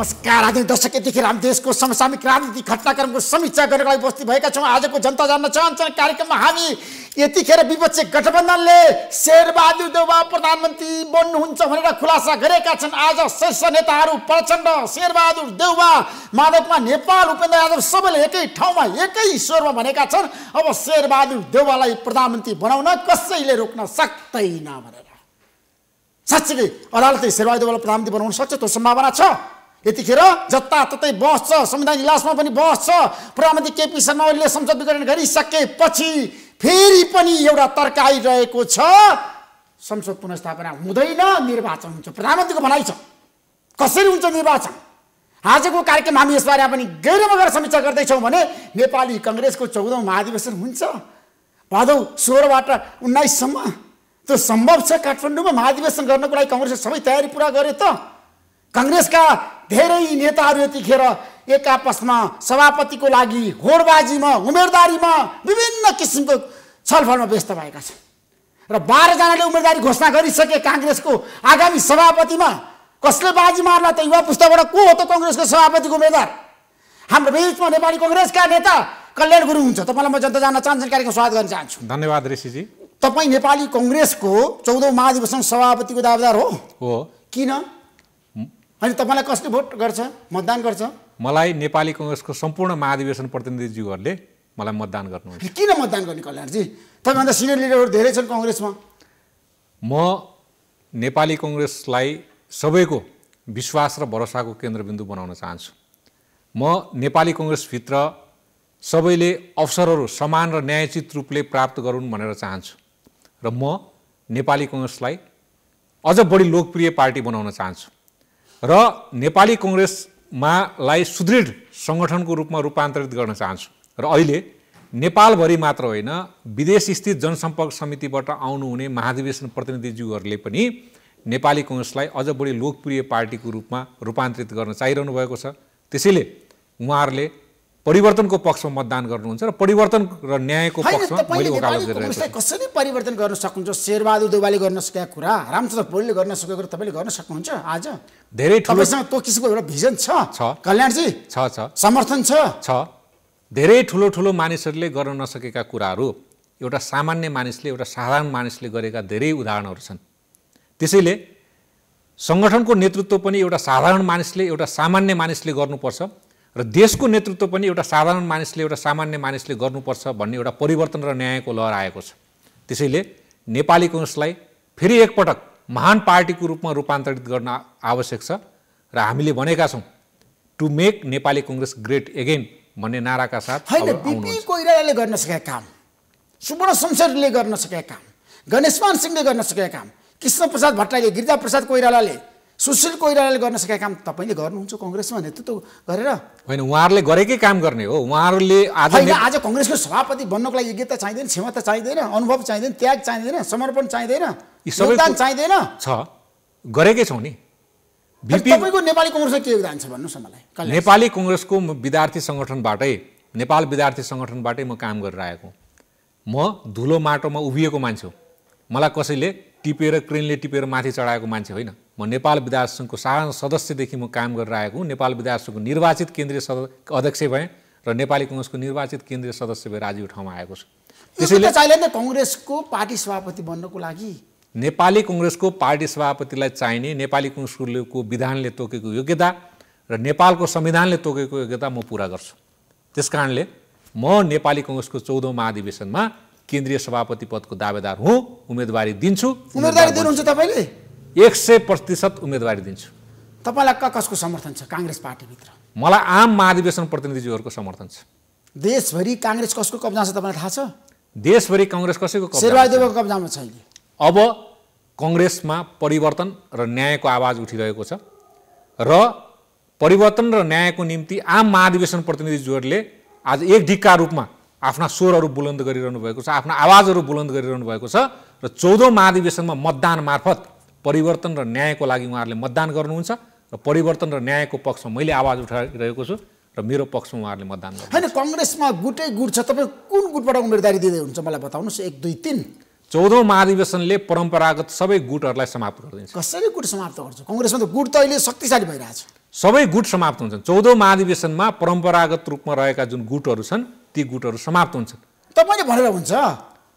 नमस्कार आदि दर्शक यतिखेर हामी देशको समसामिक राजनीतिक घटनाक्रमको समीक्षा गर्नको लागि उपस्थित भएका छौँ आजको जनता जान्न चाहन्छ कार्यक्रममा हामी यतिखेर विपक्षी गठबन्धनले शेरबहादुर देउबा प्रधानमन्त्री बन्नुहुन्छ भनेर खुलासा गरेका छन् आज शीर्ष नेताहरू प्रचण्ड शेरबहादुर देउबा माधवमा नेपाल उपेन्द्र यादव सबैले एकै ठाउँमा एकै स्वरमा भनेका छन् अब शेरबहादुर देउबालाई प्रधानमन्त्री बनाउन कसैले रोक्न सक्दैन भनेर साँच्चीकै अदालतले शेरबहादुर देउबालाई प्रधानमन्त्री बनाउन सक्छ त्यो सम्भावना छ यतिखेर जताततै बस्छ संविधान इलासमा पनि बस्छ प्रधानमन्त्री केपी शर्मा ओलीले संसद विघटन गरिसकेपछि फेरि पनि एउटा तर्क आइरहेको छ संसद पुनस्थापना हुँदैन निर्वाचन हुन्छ प्रधानमन्त्रीको भनाइ छ कसरी हुन्छ निर्वाचन आजको कार्यक्रम हामी यसबारेमा पनि गहिरोमा गएर समीक्षा गर्दैछौँ भने नेपाली कङ्ग्रेसको चौधौँ महाधिवेशन हुन्छ भदौ सोह्रबाट उन्नाइससम्म त्यो सम्भव छ काठमाडौँमा महाधिवेशन गर्नको लागि कङ्ग्रेसले सबै तयारी पुरा गरे त कङ्ग्रेसका धेरै नेताहरू यतिखेर एक आपसमा सभापतिको लागि होडबाजीमा उम्मेदवारीमा विभिन्न किसिमको छलफलमा व्यस्त भएका छन् र बाह्रजनाले उम्मेदवारी घोषणा गरिसके काङ्ग्रेसको आगामी सभापतिमा कसले बाजी मार्ला त युवा पुस्ताबाट को हो त कङ्ग्रेसको सभापतिको उम्मेद्वार हाम्रो बिचमा नेपाली कङ्ग्रेसका नेता कल्याण गुरु हुन्छ तपाईँलाई म जनता जान्न चाहन्छु कार्यक्रम स्वागत गर्न चाहन्छु धन्यवाद ऋषिजी तपाईँ नेपाली कङ्ग्रेसको चौधौँ महाधिवेशन सभापतिको दावेदार हो किन अनि तपाईँलाई कसले भोट गर्छ मतदान गर्छ मलाई नेपाली कङ्ग्रेसको सम्पूर्ण महाधिवेशन प्रतिनिधिज्यूहरूले मलाई मतदान गर्नु किन मतदान गर्ने कल्याणजी तपाईँभन्दा सिनियर लिडरहरू धेरै छन् कङ्ग्रेसमा म नेपाली कङ्ग्रेसलाई सबैको विश्वास र भरोसाको केन्द्रबिन्दु बनाउन चाहन्छु म नेपाली कङ्ग्रेसभित्र सबैले अवसरहरू समान र न्यायचित रूपले प्राप्त गरून् भनेर चाहन्छु र म नेपाली कङ्ग्रेसलाई अझ बढी लोकप्रिय पार्टी बनाउन चाहन्छु र नेपाली कङ्ग्रेसमालाई सुदृढ सङ्गठनको रूपमा रूपान्तरित गर्न चाहन्छु र अहिले नेपालभरि मात्र होइन विदेशस्थित जनसम्पर्क समितिबाट आउनुहुने महाधिवेशन प्रतिनिधिज्यूहरूले पनि नेपाली कङ्ग्रेसलाई अझ बढी लोकप्रिय पार्टीको रूपमा रूपान्तरित गर्न चाहिरहनु भएको छ त्यसैले उहाँहरूले परिवर्तनको पक्षमा मतदान गर्नुहुन्छ र परिवर्तन र न्यायको पक्षमा कसरी परिवर्तन गर्न सक्नुहुन्छ शेरबहादुर देवालले गर्न सकेका कुरा रामचन्द्र पौडेलले गर्न सकेको कुरा तपाईँले गर्न सक्नुहुन्छ आज धेरै त्यो किसिमको एउटा भिजन छ कल्याणजी छ छ समर्थन छ छ धेरै ठुलो ठुलो मानिसहरूले गर्न नसकेका कुराहरू एउटा सामान्य मानिसले एउटा साधारण मानिसले गरेका धेरै उदाहरणहरू छन् त्यसैले सङ्गठनको नेतृत्व पनि एउटा साधारण मानिसले एउटा सामान्य मानिसले गर्नुपर्छ र देशको नेतृत्व पनि एउटा साधारण मानिसले एउटा सामान्य मानिसले गर्नुपर्छ भन्ने एउटा परिवर्तन र न्यायको लहर आएको छ त्यसैले नेपाली कङ्ग्रेसलाई फेरि एकपटक महान पार्टीको रूपमा रूपान्तरित गर्न आवश्यक छ र हामीले भनेका छौँ to make Nepali Congress great again भन्ने नाराका साथ होइन कोइरालाले गर्न सकेका काम सुवर्ण शमशेरले गर्न सकेका काम गणेशमान सिंहले गर्न सकेका काम कृष्ण प्रसाद भट्टराईले गिरिजा प्रसाद कोइरालाले सुशील कोइरालाले गर्न सकेका काम तपाईँले गर्नुहुन्छ कङ्ग्रेसमा नेतृत्व गरेर होइन उहाँहरूले गरेकै काम गर्ने हो उहाँहरूले आज आज कङ्ग्रेसको सभापति बन्नको लागि योग्यता चाहिँदैन क्षमता चाहिँदैन अनुभव चाहिँदैन त्याग चाहिँदैन समर्पण चाहिँदैन योगदान चाहिँदैन छ गरेकै छौँ नि तपाईँको नेपाली कङ्ग्रेसमा के योगदान छ भन्नुहोस् न मलाई नेपाली कङ्ग्रेसको विद्यार्थी सङ्गठनबाटै नेपाल विद्यार्थी सङ्गठनबाटै म काम गरेर आएको म धुलो माटोमा उभिएको मान्छे हो मलाई कसैले टिपेर क्रेनले टिपेर माथि चढाएको मान्छे होइन म नेपाल विद्यार्थी सङ्घको साधारण सदस्यदेखि म काम गरेर आएको हुँ नेपाल विद्यार्थी सङ्घको निर्वाचित केन्द्रीय सद अध्यक्ष भएँ र नेपाली कङ्ग्रेसको निर्वाचित केन्द्रीय सदस्य भएर आज यो ठाउँमा आएको छु त्यसैले कङ्ग्रेसको पार्टी सभापति बन्नको लागि नेपाली कङ्ग्रेसको पार्टी सभापतिलाई चाहिने नेपाली कङ्ग्रेसको विधानले तोकेको योग्यता र नेपालको संविधानले तोकेको योग्यता म पुरा गर्छु त्यस कारणले म नेपाली कङ्ग्रेसको चौधौँ महाधिवेशनमा केन्द्रीय सभापति पदको दावेदार हुँ उम्मेदवारी दिन्छु उम्मेदवारी दिनुहुन्छ तपाईँले एक सय प्रतिशत उम्मेदवारी दिन्छु तपाईँलाई कसको समर्थन छ काङ्ग्रेस पार्टीभित्र मलाई आम महाधिवेशन प्रतिनिधिज्यूहरूको समर्थन छ देशभरि काङ्ग्रेस कसको कब्जा छ तपाईँलाई थाहा छ देशभरि कङ्ग्रेस कसैको शेरबहादुरको कब्जामा छ अहिले अब कङ्ग्रेसमा परिवर्तन र न्यायको आवाज उठिरहेको छ र परिवर्तन र न्यायको निम्ति आम महाधिवेशन प्रतिनिधिज्यूहरूले आज एक ढिक्का रूपमा आफ्ना स्वरहरू बुलन्द गरिरहनु भएको छ आफ्ना आवाजहरू बुलन्द गरिरहनु भएको छ र चौधौँ महाधिवेशनमा मतदान मार्फत परिवर्तन र न्यायको लागि उहाँहरूले मतदान गर्नुहुन्छ र परिवर्तन र न्यायको पक्षमा मैले आवाज उठाइरहेको छु र मेरो पक्षमा उहाँहरूले मतदान गर्नु होइन कङ्ग्रेसमा गुटै गुट छ तपाईँ कुन गुटबाट उम्मेदवारी दिँदै हुन्छ मलाई बताउनुहोस् एक दुई तिन चौधौँ महाधिवेशनले परम्परागत सबै गुटहरूलाई समाप्त गरिदिन्छ कसरी गुट समाप्त गर्छ कङ्ग्रेसमा त गुट त अहिले शक्तिशाली भइरहेछ सबै गुट समाप्त हुन्छन् चौधौँ महाधिवेशनमा परम्परागत रूपमा रहेका जुन गुटहरू छन् ती गुटहरू समाप्त हुन्छन् तपाईँले भनेर हुन्छ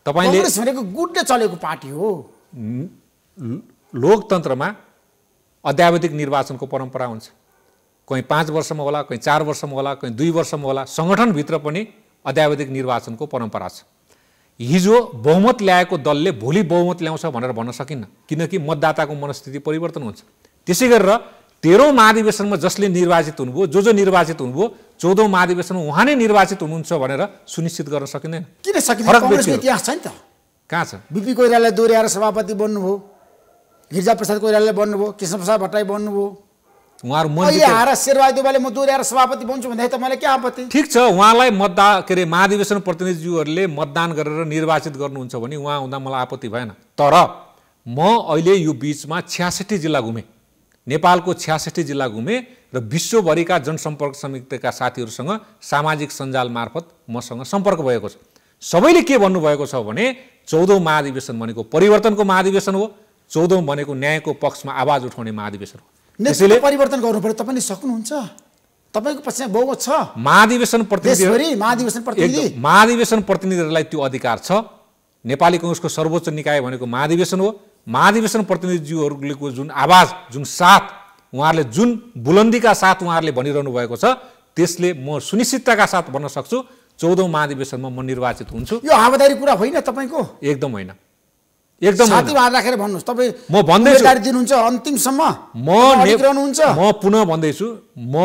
तपाईँले भनेको गुटले चलेको पार्टी हो लोकतन्त्रमा अध्यावधिक निर्वाचनको परम्परा हुन्छ कहीँ पाँच वर्षमा होला कहीँ चार वर्षमा होला कहीँ दुई वर्षमा होला सङ्गठनभित्र पनि अध्यावधिक निर्वाचनको परम्परा छ हिजो बहुमत ल्याएको दलले भोलि बहुमत ल्याउँछ भनेर भन्न सकिन्न किनकि मतदाताको मनस्थिति परिवर्तन हुन्छ त्यसै गरेर तेह्रौँ महाधिवेशनमा जसले निर्वाचित हुनुभयो जो जो निर्वाचित हुनुभयो चौधौँ महाधिवेशनमा उहाँ नै निर्वाचित हुनुहुन्छ भनेर सुनिश्चित गर्न सकिँदैन किन सकिँदैन इतिहास छ नि त कहाँ छ बिपी कोइरालालाई दोहोऱ्याएर सभापति बन्नुभयो गिरिजाप्रसाद कोइरालाले बन्नुभयो कृष्ण प्रसाद भट्टराई बन्नुभयो उहाँहरू आएर शेरबहादुर दुबाले म दोहोऱ्याएर सभापति बन्छु भन्दाखेरि त मलाई के आपत्ति ठिक छ उहाँलाई मतदा के अरे महाधिवेशन प्रतिनिधिज्यूहरूले मतदान गरेर निर्वाचित गर्नुहुन्छ भने उहाँ हुँदा मलाई आपत्ति भएन तर म अहिले यो बिचमा छ्यासठी जिल्ला घुमेँ नेपालको छ्यासठी जिल्ला घुमेँ र विश्वभरिका जनसम्पर्क समितिका साथीहरूसँग सामाजिक सञ्जाल मार्फत मसँग सम्पर्क भएको छ सबैले के भन्नुभएको छ भने चौधौँ महाधिवेशन भनेको परिवर्तनको महाधिवेशन हो चौधौँ भनेको न्यायको पक्षमा आवाज उठाउने महाधिवेशन हो त्यसैले परिवर्तन गर्नु पऱ्यो तपाईँले सक्नुहुन्छ तपाईँको पक्षमा बहुमत छ महाधिवेशन प्रतिनिधि महाधिवेशन प्रतिनिधिहरूलाई त्यो अधिकार छ नेपाली कङ्ग्रेसको सर्वोच्च निकाय भनेको महाधिवेशन हो महाधिवेशन प्रतिनिधिज्यूहरूको जुन आवाज जुन साथ उहाँहरूले जुन बुलन्दीका साथ उहाँहरूले भनिरहनु भएको छ त्यसले म सुनिश्चितताका साथ भन्न सक्छु चौधौँ महाधिवेशनमा म निर्वाचित हुन्छु यो हावादारी कुरा होइन तपाईँको एकदम होइन एकदम राखेर भन्नुहोस् तपाईँ म भन्दैछु दिनुहुन्छ अन्तिमसम्म म हुन्छ म पुनः भन्दैछु म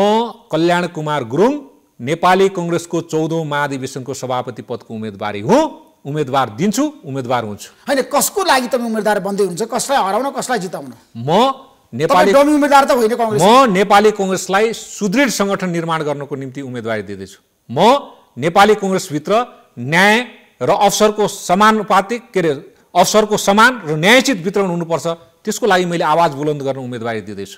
कल्याण कुमार गुरुङ नेपाली कङ्ग्रेसको चौधौँ महाधिवेशनको सभापति पदको उम्मेदवारी हुँ उम्मेदवार दिन्छु उम्मेदवार हुन्छु होइन कसको लागि तपाईँ उम्मेदवार बन्दै हुन्छ कसलाई हराउन कसलाई जिताउन म नेपाली उम्मेदवार त होइन म नेपाली कङ्ग्रेसलाई सुदृढ सङ्गठन निर्माण गर्नको निम्ति उम्मेदवारी दिँदैछु म नेपाली कङ्ग्रेसभित्र न्याय र अवसरको समानुपातिक के अरे अवसरको समान र न्यायचित वितरण हुनुपर्छ त्यसको लागि मैले आवाज बुलन्द गर्न उम्मेदवारी दिँदैछु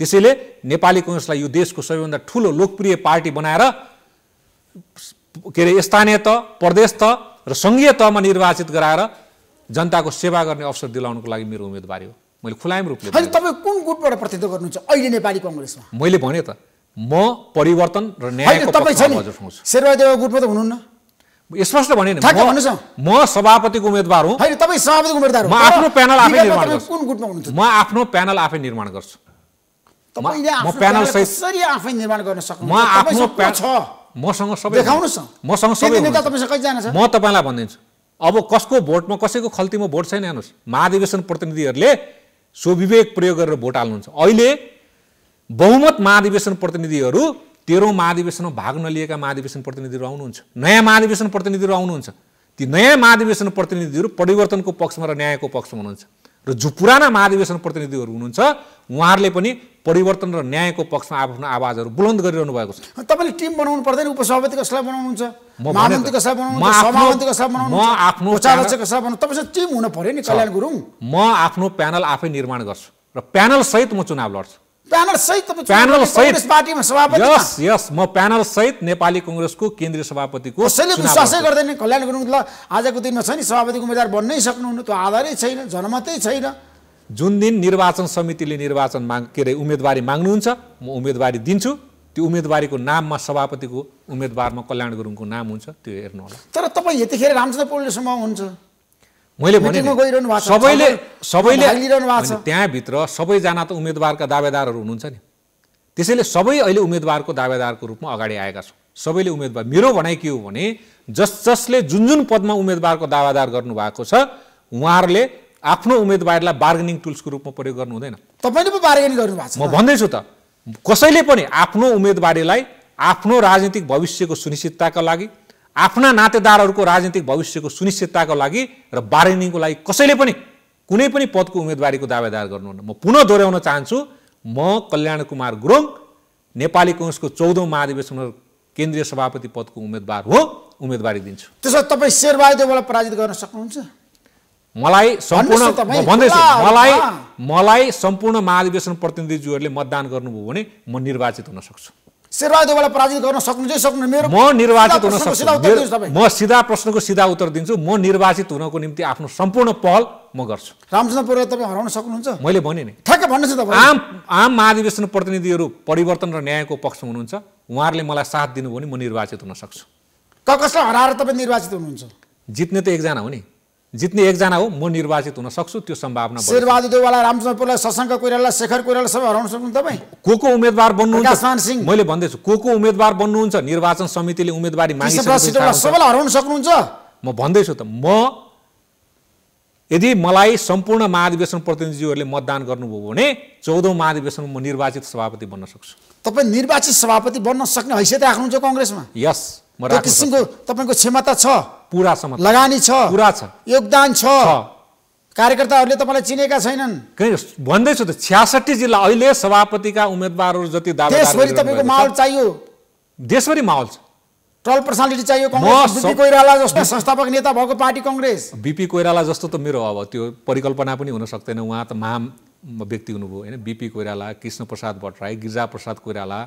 त्यसैले नेपाली कङ्ग्रेसलाई यो देशको सबैभन्दा ठुलो लोकप्रिय पार्टी बनाएर के अरे स्थानीय त प्रदेश त र सङ्घीय तहमा निर्वाचित गराएर जनताको सेवा गर्ने अवसर दिलाउनुको लागि मेरो उम्मेदवारी हो मैले खुलायम रूपले तपाईँ कुन गुटबाट प्रतिनिधित्व गर्नुहुन्छ अहिले नेपाली कङ्ग्रेसमा मैले भने त म परिवर्तन र न्यायको शेरबहादेव गुटमा त हुनुहुन्न स्पष्ट भने म सभापतिको उम्मेद्वार हुँ तपाईँ सभापतिको उम्मेद्वार म आफ्नो प्यानल आफै निर्माण गर्छु कुन गुटमा हुनुहुन्छ म आफ्नो प्यानल आफै निर्माण गर्छु म आफ्नो प्यानल सहित आफै निर्माण गर्न सक्नु म आफ्नो छ मसँग सबै देखाउनुहोस् मसँग सबै नेता तपाईँसँग कहिले जानेछ म तपाईँलाई भनिदिन्छु अब कसको भोटमा कसैको खल्तीमा भोट छैन हेर्नुहोस् महाधिवेशन प्रतिनिधिहरूले स्वविवेक प्रयोग गरेर भोट हाल्नुहुन्छ अहिले बहुमत महाधिवेशन प्रतिनिधिहरू तेह्रौँ महाधिवेशनमा भाग नलिएका महाधिवेशन प्रतिनिधिहरू आउनुहुन्छ नयाँ महाधिवेशन प्रतिनिधिहरू आउनुहुन्छ ती नयाँ महाधिवेशन प्रतिनिधिहरू परिवर्तनको पक्षमा र न्यायको पक्षमा हुनुहुन्छ र जो पुराना महाधिवेशन प्रतिनिधिहरू हुनुहुन्छ उहाँहरूले पनि परिवर्तन र न्यायको पक्षमा आफ्नो आवाजहरू बुलन्द गरिरहनु भएको छ तपाईँले टिम बनाउनु पर्दैन उपसभापति कसलाई बनाउनुहुन्छ म आफ्नो प्यानल आफै निर्माण गर्छु र प्यानल सहित म चुनाव लड्छु प्यानल सहित पार्टीमा सभापति यस यस म प्यानल सहित नेपाली कङ्ग्रेसको केन्द्रीय सभापतिको कसैले विश्वासै गर्दैन कल्याण गुरुङ ल आजको दिनमा छ नि सभापतिको उम्मेद्वार बन्नै सक्नुहुन्न त्यो आधारै छैन जनमतै छैन जुन दिन निर्वाचन समितिले निर्वाचन माग के अरे उम्मेदवारी माग्नुहुन्छ म उम्मेदवारी दिन्छु त्यो उम्मेदवारीको नाममा सभापतिको उम्मेदवारमा कल्याण गुरुङको नाम हुन्छ त्यो हेर्नु होला तर तपाईँ यतिखेर रामचन्द्र पौडेलसम्म हुन्छ मैले भने सबैले सबैले त्यहाँभित्र सबैजना त उम्मेदवारका दावेदारहरू हुनुहुन्छ नि त्यसैले सबै अहिले उम्मेदवारको दावेदारको रूपमा अगाडि आएका छौँ सबैले उम्मेदवार मेरो भनाइ के हो भने जस जसले जुन जुन पदमा उम्मेदवारको दावादार गर्नुभएको छ उहाँहरूले आफ्नो उम्मेदवारलाई बार्गेनिङ टुल्सको रूपमा प्रयोग गर्नु हुँदैन तपाईँले पो बार्गेनिङ गर्नुभएको छ म भन्दैछु त कसैले पनि आफ्नो उम्मेदवारीलाई आफ्नो राजनीतिक भविष्यको सुनिश्चितताका लागि आफ्ना नातेदारहरूको राजनीतिक भविष्यको सुनिश्चितताको लागि र बार्गेनिङको लागि कसैले पनि कुनै पनि पदको उम्मेदवारीको दावेदार गर्नुहुन्न म पुनः दोहोऱ्याउन चाहन्छु म कल्याण कुमार गुरुङ नेपाली कङ्ग्रेसको चौधौँ महाधिवेशन केन्द्रीय सभापति पदको उम्मेदवार हो उम्मेदवारी दिन्छु त्यसो तपाईँ शेरबहादेवलाई पराजित गर्न सक्नुहुन्छ मलाई सम्पूर्ण भन्दैछु मलाई मलाई सम्पूर्ण महाधिवेशन प्रतिनिधिज्यूहरूले मतदान गर्नुभयो भने म निर्वाचित हुन सक्छु शेरबहादुरलाई पराजित गर्न सक्नुहुन्छ सक्नु मेरो म निर्वाचित हुन सक्छु म सिधा प्रश्नको सिधा उत्तर दिन्छु म निर्वाचित हुनको निम्ति आफ्नो सम्पूर्ण पहल म गर्छु रामचन्द्र पौडेल तपाईँ हराउन सक्नुहुन्छ मैले भने नि ठ्याक्कै भन्नुहोस् तपाईँ आम आम महाधिवेशन प्रतिनिधिहरू परिवर्तन र न्यायको पक्षमा हुनुहुन्छ उहाँहरूले मलाई साथ दिनुभयो भने म निर्वाचित हुन सक्छु कसलाई हराएर तपाईँ निर्वाचित हुनुहुन्छ जित्ने त एकजना हो नि जित्ने एकजना हो म निर्वाचित हुन सक्छु त्यो सम्भावना शेरबहादुर देवाललाई रामचन्द्र पुरलाई शशङ्क कोइराला शेखर कोइराला सबै हराउन सक्नु तपाईँ को को उम्मेदवार बन्नुहुन्छ मैले भन्दैछु को को उम्मेदवार बन्नुहुन्छ निर्वाचन समितिले उम्मेदवारी सबैलाई हराउन सक्नुहुन्छ म भन्दैछु त म यदि मलाई सम्पूर्ण महाधिवेशन प्रतिनिधिहरूले मतदान गर्नुभयो भने चौधौँ महाधिवेशनमा म निर्वाचित सभापति बन्न सक्छु तपाईँ निर्वाचित सभापति बन्न सक्ने हैसियत राख्नुहुन्छ कङ्ग्रेसमा यस म किसिमको तपाईँको क्षमता छ पुरा समर्थन लगानी छ पुरा छ योगदान छ कार्यकर्ताहरूले तपाईँलाई चिनेका छैनन् भन्दैछु त छ्यासठी जिल्ला अहिले सभापतिका उम्मेदवारहरू जति देशभरि तपाईँको माहौल चाहियो देशभरि माहौल छ टल पर्सनालिटी चाहियो बिपी कोइराला जस्तो संस्थापक नेता भएको पार्टी कङ्ग्रेस बिपी कोइराला जस्तो त मेरो अब त्यो परिकल्पना पनि हुन सक्दैन उहाँ त महाम व्यक्ति हुनुभयो होइन बिपी कोइराला कृष्ण प्रसाद भट्टराई गिरिजा प्रसाद कोइराला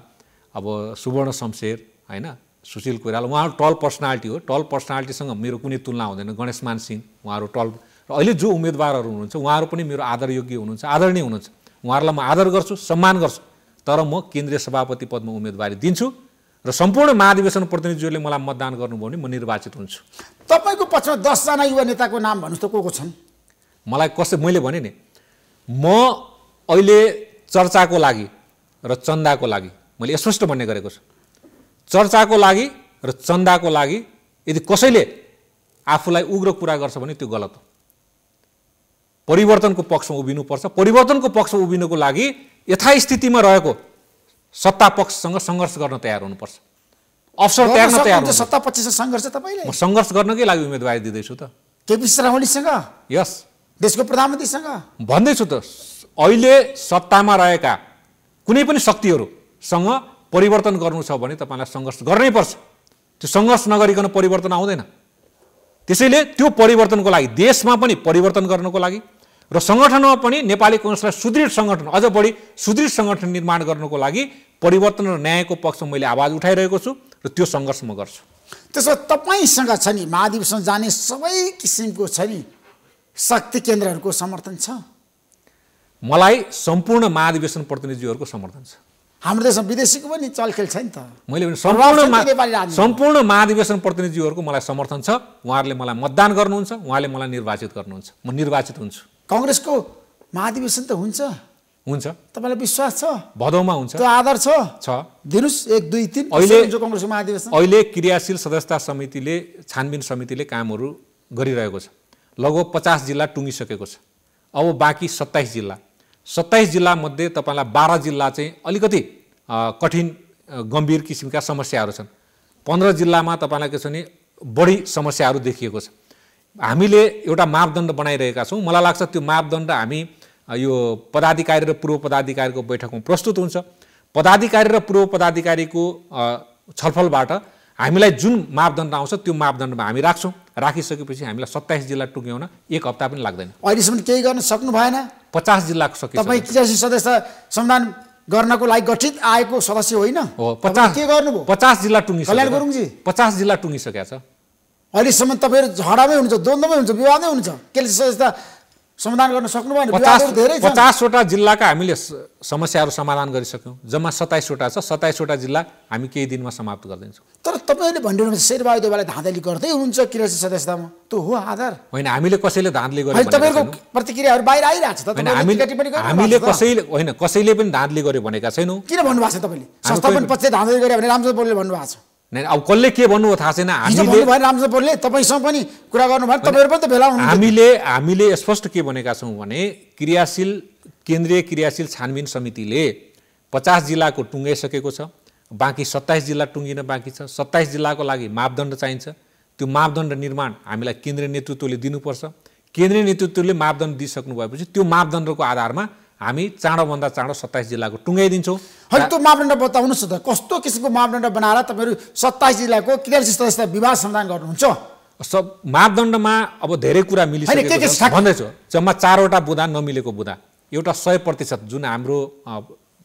अब सुवर्ण शमशेर होइन सुशील कोइराला उहाँहरू टल पर्सनालिटी हो टल पर्सनालिटीसँग मेरो कुनै तुलना हुँदैन गणेशमान सिंह उहाँहरू टल र अहिले जो उम्मेदवारहरू हुनुहुन्छ उहाँहरू पनि मेरो आदरयोग्य हुनुहुन्छ आदरणीय हुनुहुन्छ उहाँहरूलाई म आदर गर्छु सम्मान गर्छु तर म केन्द्रीय सभापति पदमा उम्मेदवारी दिन्छु र सम्पूर्ण महाधिवेशन प्रतिनिधिज्यूले मलाई मतदान गर्नुभयो भने म निर्वाचित हुन्छु तपाईँको पक्षमा दसजना युवा नेताको नाम भन्नुहोस् त को को छन् मलाई कसै मैले भने नि म अहिले चर्चाको लागि र चन्दाको लागि मैले स्पष्ट भन्ने गरेको छु चर्चाको लागि र चन्दाको लागि यदि कसैले आफूलाई उग्र कुरा गर्छ भने त्यो गलत हो परिवर्तनको पक्षमा उभिनुपर्छ परिवर्तनको पक्षमा उभिनुको लागि यथास्थितिमा रहेको सत्ता पक्षसँग सङ्घर्ष गर्न तयार हुनुपर्छ अवसर त्याग्न तयार सत्ता पक्षसँग सङ्घर्ष तपाईँले म सङ्घर्ष गर्नकै लागि उम्मेदवारी दिँदैछु त केपी शर्मालीसँग यस देशको प्रधानमन्त्रीसँग भन्दैछु त अहिले सत्तामा रहेका कुनै पनि शक्तिहरूसँग परिवर्तन गर्नु छ भने तपाईँलाई सङ्घर्ष गर्नै पर्छ त्यो सङ्घर्ष नगरिकन परिवर्तन आउँदैन त्यसैले त्यो परिवर्तनको लागि देशमा पनि परिवर्तन गर्नको लागि र सङ्गठनमा पनि नेपाली कङ्ग्रेसलाई सुदृढ सङ्गठन अझ बढी सुदृढ सङ्गठन निर्माण गर्नको लागि परिवर्तन र न्यायको पक्षमा मैले आवाज उठाइरहेको छु र त्यो सङ्घर्ष म गर्छु त्यसो भए तपाईँसँग छ नि महाधिवेशन जाने सबै किसिमको छ नि शक्ति केन्द्रहरूको समर्थन छ मलाई सम्पूर्ण महाधिवेशन प्रतिनिधिहरूको समर्थन छ हाम्रो देशमा विदेशीको पनि चलखेल छ नि त मैले सम्पूर्ण महाधिवेशन प्रतिनिधिहरूको मलाई समर्थन छ उहाँहरूले मलाई मतदान गर्नुहुन्छ उहाँले मलाई निर्वाचित गर्नुहुन्छ म निर्वाचित हुन्छु कङ्ग्रेसको महाधिवेशन त हुन्छ हुन्छ तपाईँलाई विश्वास छ भदौमा हुन्छ आधार छ छ दिनुहोस् एक दुई तिन अहिले कङ्ग्रेसको महाधिवेशन अहिले क्रियाशील सदस्यता समितिले छानबिन समितिले कामहरू गरिरहेको छ लगभग पचास जिल्ला टुङ्गिसकेको छ अब बाँकी सत्ताइस जिल्ला सत्ताइस जिल्लामध्ये तपाईँलाई बाह्र जिल्ला चाहिँ अलिकति कठिन गम्भीर किसिमका समस्याहरू छन् पन्ध्र जिल्लामा तपाईँलाई के छ भने बढी समस्याहरू देखिएको छ हामीले एउटा मापदण्ड बनाइरहेका छौँ मलाई लाग्छ त्यो मापदण्ड हामी यो पदाधिकारी र पूर्व पदाधिकारीको बैठकमा प्रस्तुत हुन्छ पदाधिकारी र पूर्व पदाधिकारीको छलफलबाट हामीलाई जुन मापदण्ड आउँछ त्यो मापदण्डमा हामी राख्छौँ राखिसकेपछि हामीलाई सत्ताइस जिल्ला टुङ्ग्याउन एक हप्ता पनि लाग्दैन अहिलेसम्म केही गर्न सक्नु भएन पचास जिल्लाको सकिन्छ तपाईँ किजासी सदस्य संविधान गर्नको लागि गठित आएको सदस्य होइन हो पचास के गर्नुभयो पचास जिल्ला टुङ्गिसक्यो कल्याण गुरुङजी पचास जिल्ला टुङ्गिसकेको छ अहिलेसम्म तपाईँहरू झडामै हुनुहुन्छ द्वन्द्वमै हुन्छ विवादमै हुनुहुन्छ किजासी सदस्य समाधान गर्न सक्नु धेरै पचासवटा जिल्लाका हामीले समस्याहरू समाधान गरिसक्यौँ जम्मा सत्ताइसवटा छ सत्ताइसवटा जिल्ला हामी केही दिनमा समाप्त गरिदिन्छौँ तर तपाईँले भनिरहनु शेरबहादुर देवालाई धाँधली गर्दै हुनुहुन्छ किराँसी सदस्यतामा त्यो हो आधार होइन हामीले कसैले धाँधली गर्यो तपाईँको प्रतिक्रियाहरू बाहिर आइरहेको छ हामीले कसैले होइन कसैले पनि धाँधली गर्यो भनेका छैनौँ किन भन्नुभएको छ तपाईँले संस्थापन पछि धाँधली गर्यो भने रामचन्द्र बोलले भन्नुभएको छ अब कसले के भन्नुभयो थाहा छैन हामीले तपाईँसँग पनि कुरा गर्नुभयो तपाईँहरू पनि त भेला हामीले हामीले स्पष्ट के भनेका छौँ भने क्रियाशील केन्द्रीय क्रियाशील छानबिन समितिले पचास जिल्लाको टुङ्गाइसकेको छ बाँकी सत्ताइस जिल्ला टुङ्गिन बाँकी छ सत्ताइस जिल्लाको लागि मापदण्ड चाहिन्छ त्यो मापदण्ड निर्माण हामीलाई केन्द्रीय नेतृत्वले दिनुपर्छ केन्द्रीय नेतृत्वले मापदण्ड दिइसक्नु भएपछि त्यो मापदण्डको आधारमा हामी चाँडोभन्दा चाँडो सत्ताइस जिल्लाको टुङ्गाइदिन्छौँ होइन त्यो मापदण्ड बताउनुहोस् त कस्तो किसिमको मापदण्ड बनाएर तपाईँहरू सत्ताइस जिल्लाको क्रियाशील सदस्य विवाद समाधान गर्नुहुन्छ सब मापदण्डमा अब धेरै कुरा मिलिसकेको छ भन्दैछु जम्मा चारवटा बुँदा नमिलेको बुँदा एउटा सय प्रतिशत जुन हाम्रो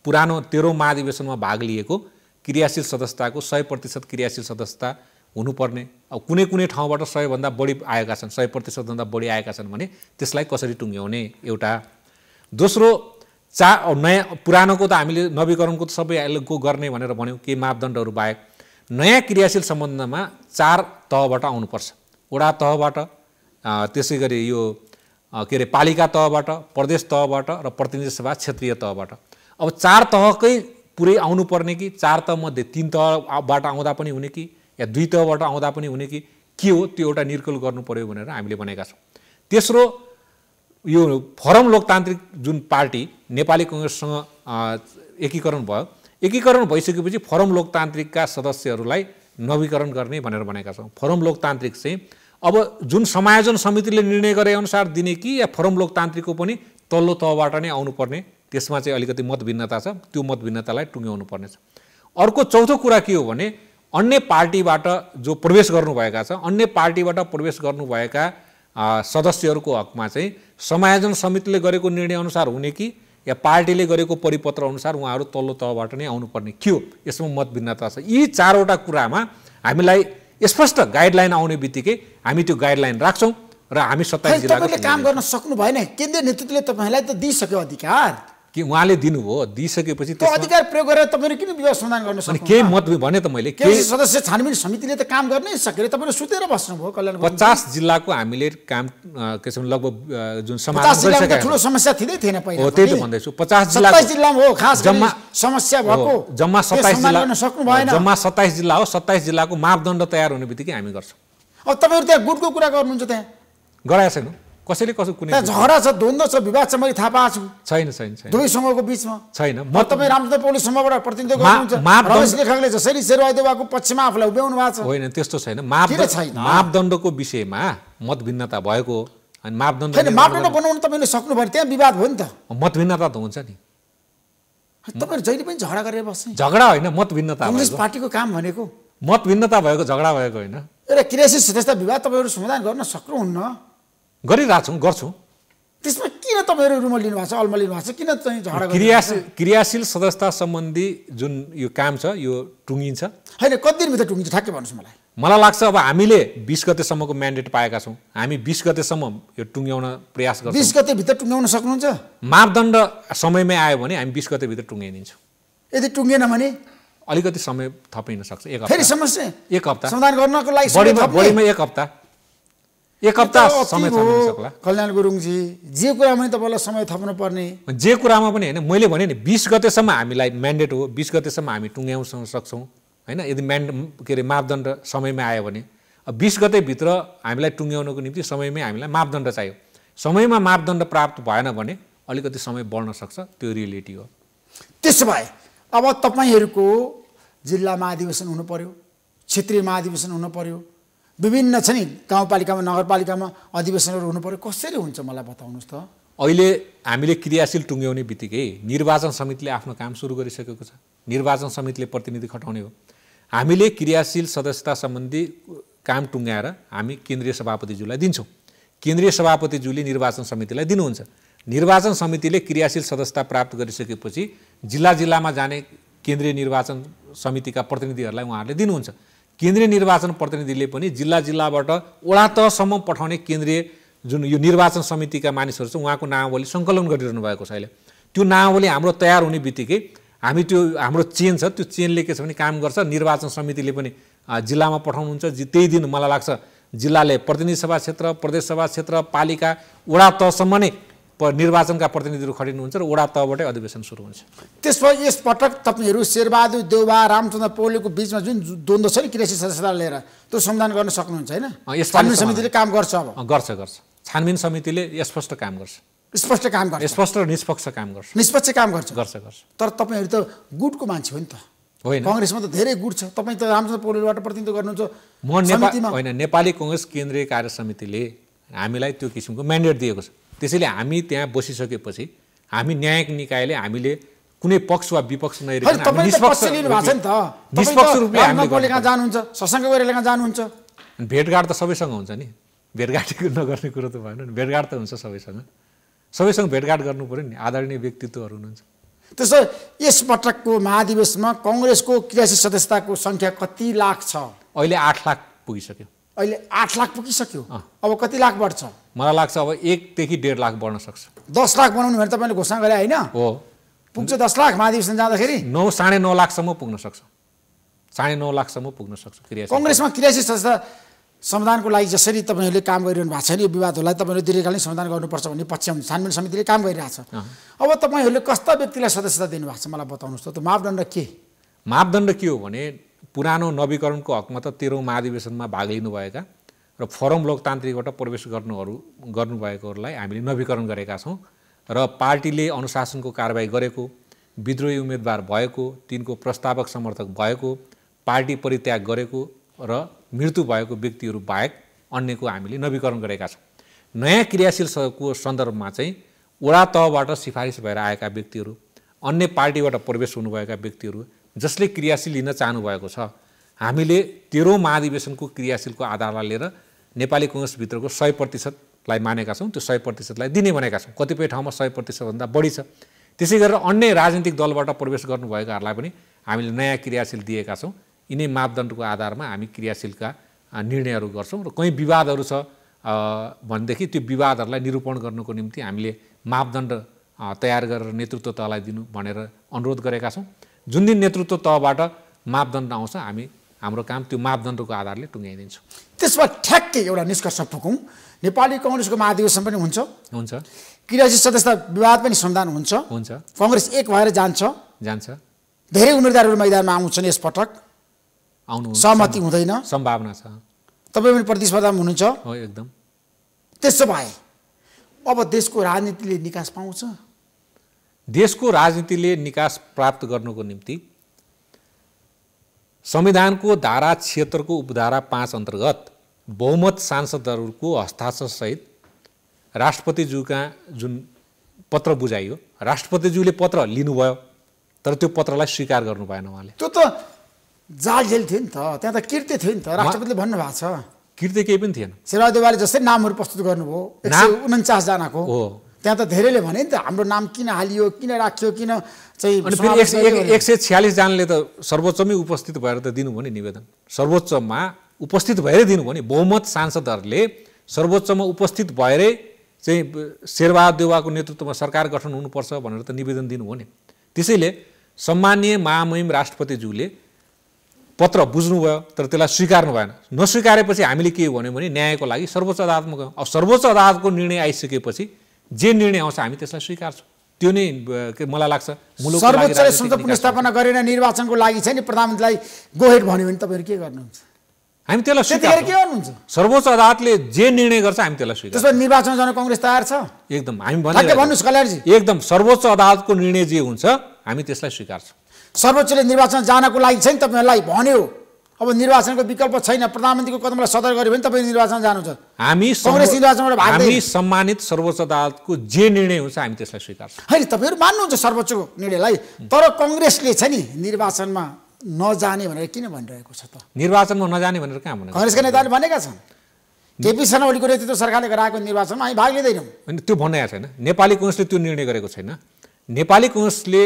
पुरानो तेह्रौँ महाधिवेशनमा भाग लिएको क्रियाशील सदस्यताको सय प्रतिशत क्रियाशील सदस्यता हुनुपर्ने अब कुनै कुनै ठाउँबाट सयभन्दा बढी आएका छन् सय प्रतिशतभन्दा बढी आएका छन् भने त्यसलाई कसरी टुङ्ग्याउने एउटा दोस्रो चा नयाँ पुरानोको त हामीले नवीकरणको त सबै सबैको गर्ने भनेर भन्यौँ केही मापदण्डहरू बाहेक नयाँ क्रियाशील सम्बन्धमा चार तहबाट आउनुपर्छ वडा तहबाट त्यसै गरी यो के अरे पालिका तहबाट प्रदेश तहबाट र प्रतिनिधि सभा क्षेत्रीय तहबाट अब चार तहकै पुरै आउनुपर्ने कि चार तहमध्ये तिन तहबाट आउँदा पनि हुने कि या दुई तहबाट आउँदा पनि हुने कि के हो त्यो एउटा निर्कुल गर्नु पऱ्यो भनेर हामीले भनेका छौँ तेस्रो यो फरम लोकतान्त्रिक जुन पार्टी नेपाली कङ्ग्रेससँग एकीकरण भयो एकीकरण भइसकेपछि फरम लोकतान्त्रिकका सदस्यहरूलाई नवीकरण गर्ने भनेर भनेका छौँ फरम लोकतान्त्रिक चाहिँ अब जुन समायोजन समितिले निर्णय गरे अनुसार दिने कि या फरम लोकतान्त्रिकको पनि तल्लो तहबाट नै आउनुपर्ने त्यसमा चाहिँ अलिकति मतभिन्नता छ त्यो मतभिन्नतालाई टुङ्ग्याउनु पर्नेछ अर्को चौथो कुरा के हो भने अन्य पार्टीबाट जो प्रवेश गर्नुभएका छ अन्य पार्टीबाट प्रवेश गर्नुभएका सदस्यहरूको हकमा चाहिँ समायोजन समितिले गरेको निर्णयअनुसार हुने कि या पार्टीले गरेको परिपत्र अनुसार उहाँहरू तल्लो तहबाट नै आउनुपर्ने के हो यसमा मतभिन्नता छ यी चारवटा कुरामा हामीलाई स्पष्ट गाइडलाइन आउने बित्तिकै हामी त्यो गाइडलाइन राख्छौँ र हामी सत्ता काम गर्न सक्नु भएन केन्द्रीय नेतृत्वले तपाईँलाई त दिइसक्यो अधिकार कि उहाँले दिनुभयो दिइसकेपछि त्यो अधिकार प्रयोग गरेर तपाईँले किन विवाद समाधान गर्नु सक्नु केही मत भने त मैले के सदस्य छानबिन समितिले त काम गर्नै सकेर तपाईँले सुतेर बस्नुभयो कल्याण पचास जिल्लाको हामीले काम के लगभग जुन समाधान ठुलो समस्या थिँदै थिएन हो त्यही त भन्दैछु पचास जिल्ला जिल्ला हो खास जम्मा समस्या भएको जम्मा सत्ताइस जिल्ला सक्नु भएन जम्मा सत्ताइस जिल्ला हो सत्ताइस जिल्लाको मापदण्ड तयार हुने बित्तिकै हामी गर्छौँ अब तपाईँहरू त्यहाँ गुटको कुरा गर्नुहुन्छ त्यहाँ गराएको छैनौँ कसैले कसो कुनै झगडा छ द्वन्द्व छ विवाद छ मैले थाहा पाएको छु छैन छैन छैन दुवै समूहको बिचमा छैन म तपाईँ रामचन्द्र पौडी समूहबाट प्रतिनिधित्व गर्नुहुन्छ रमेश लेखकले जसरी शेरबहादुरबाको पक्षमा आफूलाई उभ्याउनु भएको छ होइन त्यस्तो छैन मापदण्ड मापदण्डको विषयमा मतभिन्नता भएको अनि मापदण्ड छैन मापदण्ड बनाउनु तपाईँले सक्नु भने त्यहाँ विवाद भयो नि त मतभिन्नता त हुन्छ नि तपाईँहरू जहिले पनि झगडा गरेर बस्छ झगडा होइन मतभिन्नता कङ्ग्रेस पार्टीको काम भनेको मतभिन्नता भएको झगडा भएको होइन एउटा क्रियाशील त्यस्ता विवाद तपाईँहरू समाधान गर्न सक्नुहुन्न गरिरहेछौँ गर्छौँ त्यसमा किन तपाईँहरू रुम लिनु भएको छ अल्मा लिनु छ किन चाहिँ झगडा क्रियाशील क्रियाशील सदस्यता सम्बन्धी जुन यो काम छ यो टुङ्गिन्छ होइन कति दिनभित्र टुङ्गिन्छ ठ्याक्कै भन्नुहोस् मलाई मलाई लाग्छ अब हामीले बिस गतेसम्मको म्यान्डेट पाएका छौँ हामी बिस गतेसम्म यो टुङ्ग्याउन प्रयास गर्छौँ बिस गतेभित्र टुङ्ग्याउन सक्नुहुन्छ मापदण्ड समयमै आयो भने हामी बिस गतेभित्र टुङ्ग्याइदिन्छौँ यदि टुङ्गेन भने अलिकति समय थपिन सक्छ एक हप्ता फेरि समस्या एक हप्ता समाधान गर्नको लागि बढीमा एक हप्ता एक हप्ता समय कल्याण गुरुङजी जे कुरामा पनि तपाईँलाई समय थप्नु पर्ने जे कुरामा पनि होइन मैले भने नि बिस गतेसम्म हामीलाई म्यान्डेट हो बिस गतेसम्म हामी टुङ्ग्याउन सक्छौँ होइन यदि म्यान्ड के अरे मापदण्ड समयमै आयो भने बिस गतेभित्र हामीलाई टुङ्ग्याउनको निम्ति समयमै हामीलाई मापदण्ड चाहियो समयमा मापदण्ड प्राप्त भएन भने अलिकति समय बढ्न सक्छ त्यो रियालिटी हो त्यसो भए अब तपाईँहरूको जिल्ला महाधिवेशन हुनु पर्यो क्षेत्रीय महाधिवेशन हुनु पर्यो विभिन्न छ नि गाउँपालिकामा नगरपालिकामा अधिवेशनहरू हुनु पऱ्यो कसरी हुन्छ मलाई बताउनुहोस् त अहिले हामीले क्रियाशील टुङ्ग्याउने बित्तिकै निर्वाचन समितिले आफ्नो काम सुरु गरिसकेको छ निर्वाचन समितिले प्रतिनिधि खटाउने हो हामीले क्रियाशील सदस्यता सम्बन्धी काम टुङ्गाएर हामी केन्द्रीय सभापतिज्यूलाई दिन्छौँ केन्द्रीय सभापतिज्यूले निर्वाचन समितिलाई दिनुहुन्छ निर्वाचन समितिले क्रियाशील सदस्यता प्राप्त गरिसकेपछि जिल्ला जिल्लामा जाने केन्द्रीय निर्वाचन समितिका प्रतिनिधिहरूलाई उहाँहरूले दिनुहुन्छ केन्द्रीय निर्वाचन प्रतिनिधिले पनि जिल्ला जिल्लाबाट वडा तहसम्म पठाउने केन्द्रीय जुन यो निर्वाचन समितिका मानिसहरू छ उहाँको नामावली सङ्कलन गरिरहनु भएको छ अहिले त्यो नामावली हाम्रो तयार हुने बित्तिकै हामी त्यो हाम्रो चेन छ त्यो चेनले के छ भने काम गर्छ निर्वाचन समितिले पनि जिल्लामा पठाउनुहुन्छ त्यही दिन मलाई लाग्छ जिल्लाले प्रतिनिधि सभा क्षेत्र प्रदेश सभा क्षेत्र पालिका वडा तहसम्म नै निर्वाचनका प्रतिनिधिहरू खटिनुहुन्छ र वडा तहबाटै अधिवेशन सुरु हुन्छ त्यसपछि यसपटक तपाईँहरू शेरबहादुर देउबा रामचन्द्र पौलेको बिचमा जुन द्वन्द्व छ नि कृषि सदस्यता लिएर त्यो समाधान गर्न सक्नुहुन्छ होइन छानबिन समितिले काम गर्छ अब गर्छ गर्छ छानबिन समितिले स्पष्ट काम गर्छ स्पष्ट काम गर्छ स्पष्ट र निष्पक्ष काम गर्छ निष्पक्ष काम गर्छ गर्छ गर्छ तर तपाईँहरू त गुटको मान्छे हो नि त होइन कङ्ग्रेसमा त धेरै गुट छ तपाईँ त रामचन्द्र पौडेलबाट प्रतिनिधित्व गर्नुहुन्छ म नेपाल होइन नेपाली कङ्ग्रेस केन्द्रीय कार्य समितिले हामीलाई त्यो किसिमको म्यान्डेट दिएको छ त्यसैले हामी त्यहाँ बसिसकेपछि हामी न्यायिक निकायले हामीले कुनै पक्ष वा विपक्ष जानुहुन्छ भेटघाट त सबैसँग हुन्छ नि भेटघाट नगर्ने कुरो त भएन नि भेटघाट त हुन्छ सबैसँग सबैसँग भेटघाट गर्नु पऱ्यो नि आदरणीय व्यक्तित्वहरू हुनुहुन्छ त्यसो यसपटकको महाधिवेशनमा कङ्ग्रेसको क्रियाशील सदस्यताको सङ्ख्या कति लाख छ अहिले आठ लाख पुगिसक्यो अहिले आठ लाख पुगिसक्यो अब कति लाख बढ्छ मलाई लाग्छ अब एकदेखि डेढ लाख बढ्न सक्छ दस लाख बनाउनु भने तपाईँले घोषणा गरे होइन हो पुग्छ दस लाख महाधिवेशन जाँदाखेरि नौ साढे नौ लाखसम्म पुग्न सक्छ साढे नौ लाखसम्म पुग्न सक्छ क्रिया कङ्ग्रेसमा क्रियाशील संस्था संविधानको लागि जसरी तपाईँहरूले काम गरिरहनु भएको छैन यो विवादहरूलाई तपाईँहरूले दीर्घकालीन समाधान गर्नुपर्छ भन्ने पश्चिम छानबिन समितिले काम गरिरहेको छ अब तपाईँहरूले कस्ता व्यक्तिलाई सदस्यता दिनुभएको छ मलाई बताउनुहोस् त मापदण्ड के मापदण्ड के हो भने पुरानो नवीकरणको हकमा त तेह्रौँ महाधिवेशनमा भाग लिनुभएका र फोरम लोकतान्त्रिकबाट प्रवेश गर्नुहरू गर्नुभएकोहरूलाई हामीले नवीकरण गरेका छौँ र पार्टीले अनुशासनको कारवाही गरेको विद्रोही उम्मेदवार भएको तिनको प्रस्तावक समर्थक भएको पार्टी परित्याग गरेको र मृत्यु भएको व्यक्तिहरू बाहेक अन्यको हामीले नवीकरण गरेका छौँ नयाँ क्रियाशीलको सन्दर्भमा चाहिँ वडा तहबाट सिफारिस भएर आएका व्यक्तिहरू अन्य पार्टीबाट प्रवेश हुनुभएका व्यक्तिहरू जसले क्रियाशील लिन चाहनु भएको छ हामीले तेह्रौँ महाधिवेशनको क्रियाशीलको आधारलाई लिएर नेपाली कङ्ग्रेसभित्रको सय प्रतिशतलाई मानेका छौँ त्यो सय प्रतिशतलाई दिने भनेका छौँ कतिपय ठाउँमा सय प्रतिशतभन्दा बढी छ त्यसै गरेर अन्य राजनीतिक दलबाट प्रवेश गर्नुभएकाहरूलाई पनि हामीले नयाँ क्रियाशील दिएका छौँ यिनै मापदण्डको आधारमा हामी क्रियाशीलका निर्णयहरू गर्छौँ र कहीँ विवादहरू छ भनेदेखि त्यो विवादहरूलाई निरूपण गर्नुको निम्ति हामीले मापदण्ड तयार गरेर नेतृत्व तहलाई दिनु भनेर अनुरोध गरेका छौँ जुन दिन नेतृत्व तहबाट मापदण्ड आउँछ हामी हाम्रो काम त्यो मापदण्डको आधारले टुङ्गाइदिन्छौँ त्यसमा ठ्याक्कै एउटा निष्कर्ष पुगौँ नेपाली कङ्ग्रेसको महाधिवेशन पनि हुन्छ हुन्छ क्रियाशी सदस्यता विवाद पनि सन्धान हुन्छ हुन्छ कङ्ग्रेस एक भएर जान्छ जान्छ धेरै उम्मेदवारहरू मैदानमा आउँछन् यसपटक आउनु सहमति हुँदैन सम्भावना छ तपाईँ पनि प्रतिस्पर्धामा हुनुहुन्छ हो एकदम त्यसो भए अब देशको राजनीतिले निकास पाउँछ देशको राजनीतिले निकास प्राप्त गर्नुको निम्ति संविधानको धारा क्षेत्रको उपधारा पाँच अन्तर्गत बहुमत सांसदहरूको हस्ताक्षरसहित राष्ट्रपतिज्यूका जुन पत्र बुझाइयो राष्ट्रपतिज्यूले पत्र लिनुभयो तर त्यो पत्रलाई स्वीकार गर्नु भएन उहाँले त्यो त जालझेल थियो नि त त्यहाँ त कृत्य थियो नि त राष्ट्रपतिले भन्नुभएको छ कृत्य केही पनि थिएन शिवराज जस्तै नामहरू प्रस्तुत गर्नुभयो उन्चासजनाको हो त्यहाँ त धेरैले भने नि त हाम्रो नाम किन हालियो किन राखियो किन चाहिँ एक सय छ्यालिसजनाले त सर्वोच्चमै उपस्थित भएर त दिनुभयो नि निवेदन सर्वोच्चमा उपस्थित भएरै दिनुभयो नि बहुमत सांसदहरूले सर्वोच्चमा उपस्थित भएरै चाहिँ शेरबहादुर देवाको नेतृत्वमा सरकार गठन हुनुपर्छ भनेर त निवेदन दिनुभयो नि त्यसैले सम्मानीय महामहिम राष्ट्रपतिज्यूले पत्र बुझ्नुभयो तर त्यसलाई स्वीकार्नु भएन नस्वीकारेपछि हामीले के भन्यौँ भने न्यायको लागि सर्वोच्च अदालतमा गयौँ अब सर्वोच्च अदालतको निर्णय आइसकेपछि जे निर्णय आउँछ हामी त्यसलाई स्वीकार्छौँ त्यो नै मलाई लाग्छ सर्वोच्चले संसद पुनस्थापना गरेर निर्वाचनको लागि चाहिँ नि प्रधानमन्त्रीलाई गोहेट भन्यो भने तपाईँहरू के गर्नुहुन्छ हामी त्यसलाई स्वीकार के गर्नुहुन्छ सर्वोच्च अदालतले जे निर्णय गर्छ हामी त्यसलाई स्वीकार त्यसमा निर्वाचन जान कङ्ग्रेस तयार छ एकदम हामी भन्नुहोस् कल्याणजी एकदम सर्वोच्च अदालतको निर्णय जे हुन्छ हामी त्यसलाई स्वीकार्छौँ सर्वोच्चले निर्वाचन जानको लागि छ नि तपाईँहरूलाई भन्यो अब निर्वाचनको विकल्प छैन प्रधानमन्त्रीको कदमलाई सदर गर्यो भने तपाईँ निर्वाचन जानुहुन्छ हामी कङ्ग्रेस निर्वाचनबाट हामी सम्मानित सर्वोच्च अदालतको जे निर्णय हुन्छ हामी त्यसलाई स्वीकार होइन तपाईँहरू मान्नुहुन्छ सर्वोच्चको निर्णयलाई तर कङ्ग्रेसले छ नि निर्वाचनमा नजाने भनेर किन भनिरहेको छ त निर्वाचनमा नजाने भनेर कहाँ भन्नु कङ्ग्रेसका नेताहरूले भनेका छन् केपी शर्मा ओलीको नेतृत्व सरकारले गराएको निर्वाचनमा हामी भाग लिँदैनौँ होइन त्यो भनेको छैन नेपाली कङ्ग्रेसले त्यो निर्णय गरेको छैन नेपाली कङ्ग्रेसले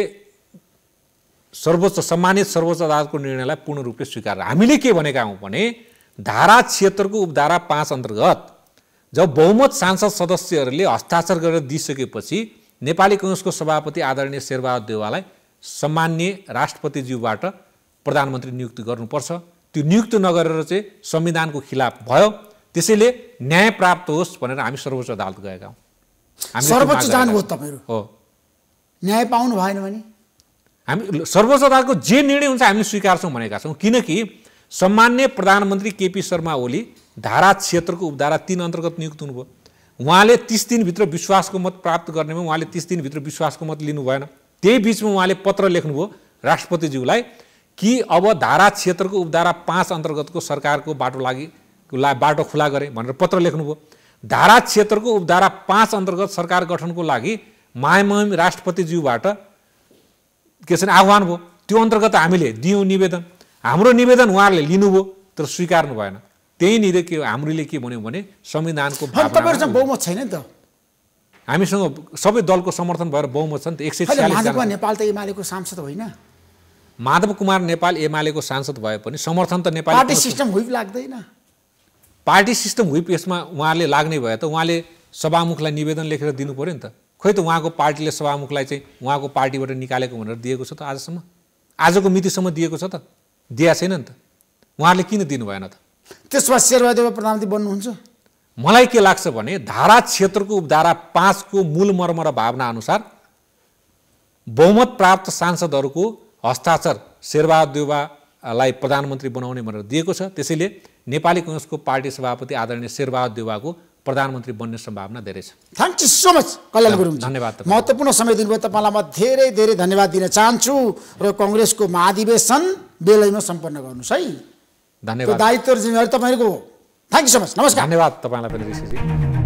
सर्वोच्च सम्मानित सर्वोच्च अदालतको निर्णयलाई पूर्ण रूपले स्वीकार हामीले के भनेका हौँ भने धारा क्षेत्रको उपधारा पाँच अन्तर्गत जब बहुमत सांसद सदस्यहरूले हस्ताक्षर गरेर दिइसकेपछि नेपाली कङ्ग्रेसको सभापति आदरणीय शेरबहादुर देवालाई सम्मान्य राष्ट्रपतिज्यूबाट प्रधानमन्त्री नियुक्ति गर्नुपर्छ त्यो नियुक्ति नगरेर चाहिँ संविधानको खिलाफ भयो त्यसैले न्याय प्राप्त होस् भनेर हामी सर्वोच्च अदालत गएका हौँ सर्वोच्च जानुभयो तपाईँहरू हो न्याय पाउनु भएन भने हामी सर्वोच्चताको जे निर्णय हुन्छ हामीले स्वीकार्छौँ भनेका छौँ किनकि सम्मान्य प्रधानमन्त्री केपी शर्मा ओली धारा क्षेत्रको उपधारा तिन अन्तर्गत नियुक्त हुनुभयो उहाँले तिस दिनभित्र विश्वासको मत प्राप्त गर्नेमा उहाँले तिस दिनभित्र विश्वासको मत लिनु भएन त्यही बिचमा उहाँले पत्र लेख्नुभयो राष्ट्रपतिज्यूलाई कि अब धारा क्षेत्रको उपधारा पाँच अन्तर्गतको सरकारको बाटो लागि ला बाटो खुला गरे भनेर पत्र लेख्नुभयो धारा क्षेत्रको उपधारा पाँच अन्तर्गत सरकार गठनको लागि महामहिम राष्ट्रपतिज्यूबाट के छ आह्वान भयो त्यो अन्तर्गत हामीले दियौँ निवेदन हाम्रो निवेदन उहाँहरूले लिनुभयो तर स्वीकार्नु भएन त्यहीँनिर के हामीले के भन्यौँ भने संविधानको बहुमत छैन नि त हामीसँग सबै दलको समर्थन भएर बहुमत छ नि त एक सय नेपाल त एमालेको सांसद होइन माधव कुमार नेपाल एमालेको सांसद भए पनि समर्थन त नेपाल पार्टी सिस्टम हुइप लाग्दैन पार्टी सिस्टम हुइप यसमा उहाँले लाग्ने भए त उहाँले सभामुखलाई निवेदन लेखेर दिनु पऱ्यो नि त खोइ त उहाँको पार्टीले सभामुखलाई चाहिँ उहाँको पार्टीबाट निकालेको भनेर दिएको छ त आजसम्म आजको मितिसम्म दिएको छ त दिया छैन नि त उहाँहरूले किन दिनु भएन त त्यसमा शेरबहादुर प्रधानमन्त्री बन्नुहुन्छ मलाई के लाग्छ भने धारा क्षेत्रको धारा पाँचको मूल मर्म र भावना अनुसार बहुमत प्राप्त सांसदहरूको हस्ताक्षर शेरबहादेवालाई प्रधानमन्त्री बनाउने भनेर दिएको छ त्यसैले नेपाली कङ्ग्रेसको पार्टी सभापति आदरणीय शेरबहादेवाको प्रधानमन्त्री बन्ने सम्भावना धेरै छ thank you so much Kalyan Gurung धन्यवाद महत्त्वपूर्ण समय दिनुभयो तपाईँलाई म धेरै धेरै धन्यवाद दिन चाहन्छु र कङ्ग्रेसको महाधिवेशन बेलैमा सम्पन्न गर्नुहोस् है धन्यवाद दायित्व जिम्मेवारी तपाईँहरूको थ्याङ्क यू सो मच नमस्कार धन्यवाद तपाईँलाई पनि विशेष